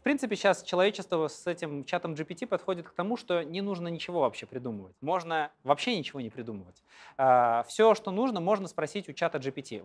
В принципе, сейчас человечество с этим чатом GPT подходит к тому, что не нужно ничего вообще придумывать. Можно вообще ничего не придумывать. А, Все, что нужно, можно спросить у чата GPT.